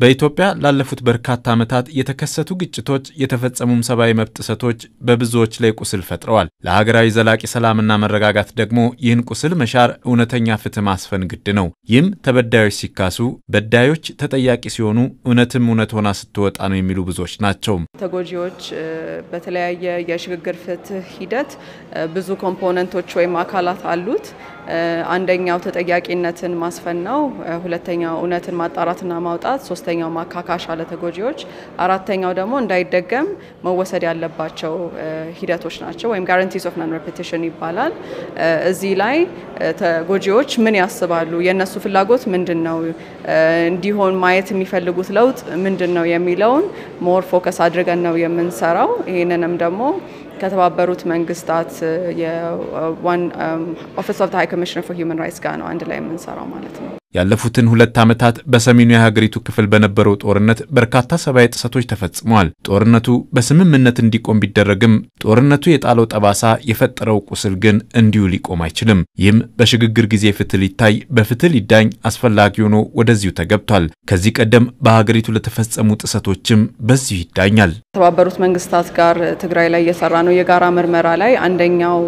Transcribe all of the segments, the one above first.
በኢትዮጵያ ላለፉት በርካታ ዓመታት የተከሰቱ ግጭቶች፣ የተፈጸሙም ሰብአዊ መብት ጥሰቶች በብዙዎች ላይ ቁስል ፈጥረዋል። ለሀገራዊ ዘላቂ ሰላምና መረጋጋት ደግሞ ይህን ቁስል መሻር፣ እውነተኛ ፍትህ ማስፈን ግድ ነው። ይህም ተበዳዮች ሲካሱ፣ በዳዮች ተጠያቂ ሲሆኑ፣ እውነትም እውነት ሆና ስትወጣ ነው የሚሉ ብዙዎች ናቸው። ተጎጂዎች በተለያየ የሽግግር ፍትህ ሂደት ብዙ ኮምፖነንቶች ወይም አካላት አሉት። አንደኛው ተጠያቂነትን ማስፈን ነው። ሁለተኛው እውነትን ማጣራትና ማውጣት፣ ሶስተኛው ማካካሻ ለተጎጂዎች፣ አራተኛው ደግሞ እንዳይደገም መወሰድ ያለባቸው ሂደቶች ናቸው ወይም ጋራንቲስ ኦፍ ናን ሬፒቲሽን ይባላል። እዚህ ላይ ተጎጂዎች ምን ያስባሉ፣ የእነሱ ፍላጎት ምንድን ነው፣ እንዲሆን ማየት የሚፈልጉት ለውጥ ምንድን ነው የሚለውን ሞር ፎከስ አድርገን ነው የምንሰራው። ይህንንም ደግሞ ከተባበሩት መንግስታት ኦፊስ ኦፍ ሃይ ኮሚሽነር ፎር ሁማን ራይትስ ጋር ነው አንድ ላይ የምንሰራው ማለት ነው። ያለፉትን ሁለት ዓመታት በሰሜኑ የሀገሪቱ ክፍል በነበረው ጦርነት በርካታ ሰብአዊ ጥሰቶች ተፈጽመዋል። ጦርነቱ በስምምነት እንዲቆም ቢደረግም ጦርነቱ የጣለው ጠባሳ የፈጠረው ቁስል ግን እንዲሁ ሊቆም አይችልም። ይህም በሽግግር ጊዜ ፍትህ ሊታይ በፍትህ ሊዳኝ አስፈላጊ ሆኖ ወደዚሁ ተገብቷል። ከዚህ ቀደም በሀገሪቱ ለተፈጸሙ ጥሰቶችም በዚሁ ይዳኛል። የተባበሩት መንግስታት ጋር ትግራይ ላይ እየሰራ ነው የጋራ ምርመራ ላይ አንደኛው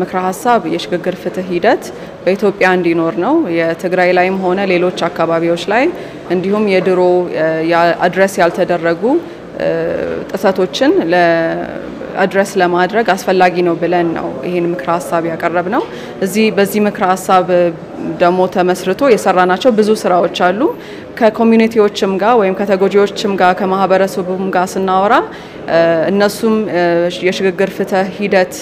ምክረ ሀሳብ የሽግግር ፍትህ ሂደት በኢትዮጵያ እንዲኖር ነው። የትግራይ ላይም ሆነ ሌሎች አካባቢዎች ላይ እንዲሁም የድሮ አድረስ ያልተደረጉ ጥሰቶችን አድረስ ለማድረግ አስፈላጊ ነው ብለን ነው ይህን ምክረ ሀሳብ ያቀረብ ነው። እዚህ በዚህ ምክረ ሀሳብ ደግሞ ተመስርቶ የሰራናቸው ብዙ ስራዎች አሉ። ከኮሚኒቲዎችም ጋር ወይም ከተጎጂዎችም ጋር ከማህበረሰቡም ጋር ስናወራ እነሱም የሽግግር ፍትህ ሂደት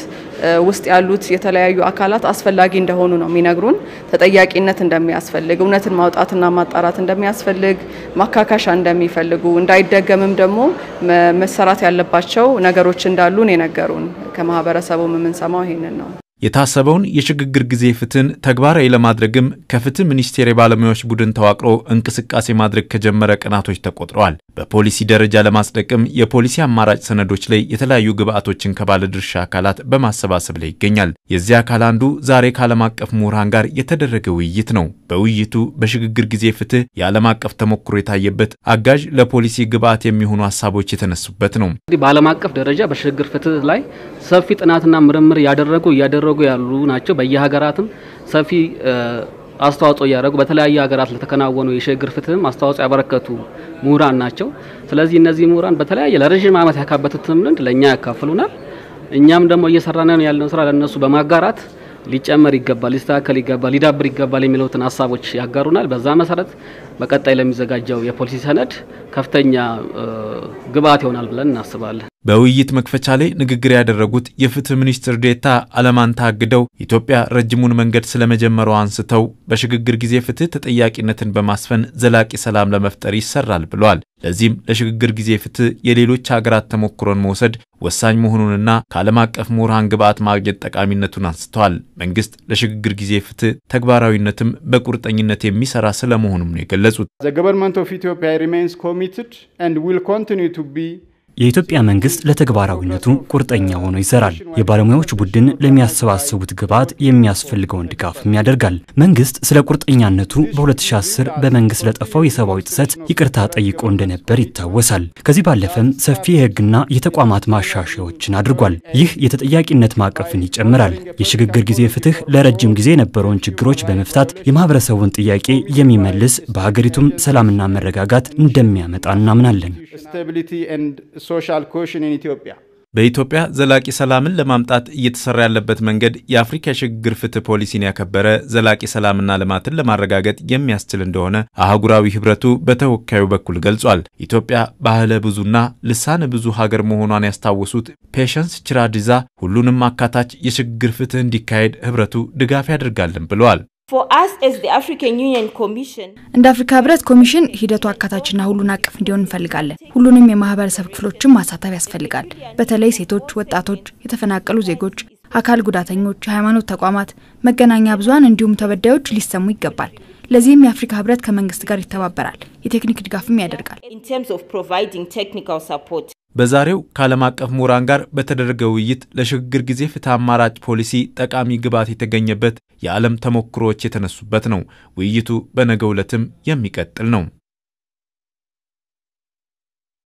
ውስጥ ያሉት የተለያዩ አካላት አስፈላጊ እንደሆኑ ነው የሚነግሩን። ተጠያቂነት እንደሚያስፈልግ፣ እውነትን ማውጣትና ማጣራት እንደሚያስፈልግ፣ ማካካሻ እንደሚፈልጉ፣ እንዳይደገምም ደግሞ መሰራት ያለባቸው ነገሮች እንዳሉን የነገሩን ከማህበረሰቡ የምንሰማው ይሄንን ነው። የታሰበውን የሽግግር ጊዜ ፍትህን ተግባራዊ ለማድረግም ከፍትህ ሚኒስቴር የባለሙያዎች ቡድን ተዋቅሮ እንቅስቃሴ ማድረግ ከጀመረ ቀናቶች ተቆጥረዋል። በፖሊሲ ደረጃ ለማጽደቅም የፖሊሲ አማራጭ ሰነዶች ላይ የተለያዩ ግብዓቶችን ከባለድርሻ አካላት በማሰባሰብ ላይ ይገኛል። የዚህ አካል አንዱ ዛሬ ከዓለም አቀፍ ምሁራን ጋር የተደረገ ውይይት ነው። በውይይቱ በሽግግር ጊዜ ፍትህ የዓለም አቀፍ ተሞክሮ የታየበት አጋዥ ለፖሊሲ ግብዓት የሚሆኑ ሀሳቦች የተነሱበት ነው። በዓለም አቀፍ ደረጃ በሽግግር ፍትህ ላይ ሰፊ ጥናትና ምርምር ያደረጉ እያደረጉ እያደረጉ ያሉ ናቸው። በየሀገራትም ሰፊ አስተዋጽኦ እያደረጉ በተለያዩ ሀገራት ለተከናወኑ የሽግግር ፍትህም አስተዋጽኦ ያበረከቱ ምሁራን ናቸው። ስለዚህ እነዚህ ምሁራን በተለያየ ለረዥም ዓመት ያካበቱትን ልምድ ለእኛ ያካፍሉናል። እኛም ደግሞ እየሰራን ያለነው ስራ ለእነሱ በማጋራት ሊጨመር ይገባል፣ ሊስተካከል ይገባል፣ ሊዳብር ይገባል የሚለውትን ሀሳቦች ያጋሩናል። በዛ መሰረት በቀጣይ ለሚዘጋጀው የፖሊሲ ሰነድ ከፍተኛ ግብዓት ይሆናል ብለን እናስባለን። በውይይት መክፈቻ ላይ ንግግር ያደረጉት የፍትህ ሚኒስትር ዴታ አለማንታ አግደው ኢትዮጵያ ረጅሙን መንገድ ስለመጀመሯ አንስተው በሽግግር ጊዜ ፍትህ ተጠያቂነትን በማስፈን ዘላቂ ሰላም ለመፍጠር ይሰራል ብሏል። ለዚህም ለሽግግር ጊዜ ፍትህ የሌሎች ሀገራት ተሞክሮን መውሰድ ወሳኝ መሆኑንና ከዓለም አቀፍ ምሁራን ግብዓት ማግኘት ጠቃሚነቱን አንስተዋል። መንግስት ለሽግግር ጊዜ ፍትህ ተግባራዊነትም በቁርጠኝነት የሚሰራ ስለመሆኑም ነው የገለጹት። የኢትዮጵያ መንግስት ለተግባራዊነቱ ቁርጠኛ ሆኖ ይሰራል። የባለሙያዎች ቡድን ለሚያሰባስቡት ግብዓት የሚያስፈልገውን ድጋፍም ያደርጋል። መንግስት ስለ ቁርጠኛነቱ በ2010 በመንግስት ለጠፋው የሰብአዊ ጥሰት ይቅርታ ጠይቆ እንደነበር ይታወሳል። ከዚህ ባለፈም ሰፊ የህግና የተቋማት ማሻሻያዎችን አድርጓል። ይህ የተጠያቂነት ማዕቀፍን ይጨምራል። የሽግግር ጊዜ ፍትህ ለረጅም ጊዜ የነበረውን ችግሮች በመፍታት የማህበረሰቡን ጥያቄ የሚመልስ በሀገሪቱም ሰላምና መረጋጋት እንደሚያመጣ እናምናለን። ሶሻል ኮሽን ኢን ኢትዮጵያ በኢትዮጵያ ዘላቂ ሰላምን ለማምጣት እየተሰራ ያለበት መንገድ የአፍሪካ የሽግግር ፍትህ ፖሊሲን ያከበረ ዘላቂ ሰላምና ልማትን ለማረጋገጥ የሚያስችል እንደሆነ አህጉራዊ ህብረቱ በተወካዩ በኩል ገልጿል። ኢትዮጵያ ባህለ ብዙና ልሳነ ብዙ ሀገር መሆኗን ያስታወሱት ፔሸንስ ችራዲዛ ሁሉንም አካታች የሽግግር ፍትህ እንዲካሄድ ህብረቱ ድጋፍ ያደርጋልን ብለዋል። እንደ አፍሪካ ህብረት ኮሚሽን ሂደቱ አካታችና ሁሉን አቀፍ እንዲሆን እንፈልጋለን። ሁሉንም የማህበረሰብ ክፍሎችን ማሳተፍ ያስፈልጋል። በተለይ ሴቶች፣ ወጣቶች፣ የተፈናቀሉ ዜጎች፣ አካል ጉዳተኞች፣ የሃይማኖት ተቋማት፣ መገናኛ ብዙሃን እንዲሁም ተበዳዮች ሊሰሙ ይገባል። ለዚህም የአፍሪካ ህብረት ከመንግስት ጋር ይተባበራል፣ የቴክኒክ ድጋፍም ያደርጋል። በዛሬው ከዓለም አቀፍ ምሁራን ጋር በተደረገ ውይይት ለሽግግር ጊዜ ፍትህ አማራጭ ፖሊሲ ጠቃሚ ግብዓት የተገኘበት የዓለም ተሞክሮዎች የተነሱበት ነው። ውይይቱ በነገው ዕለትም የሚቀጥል ነው።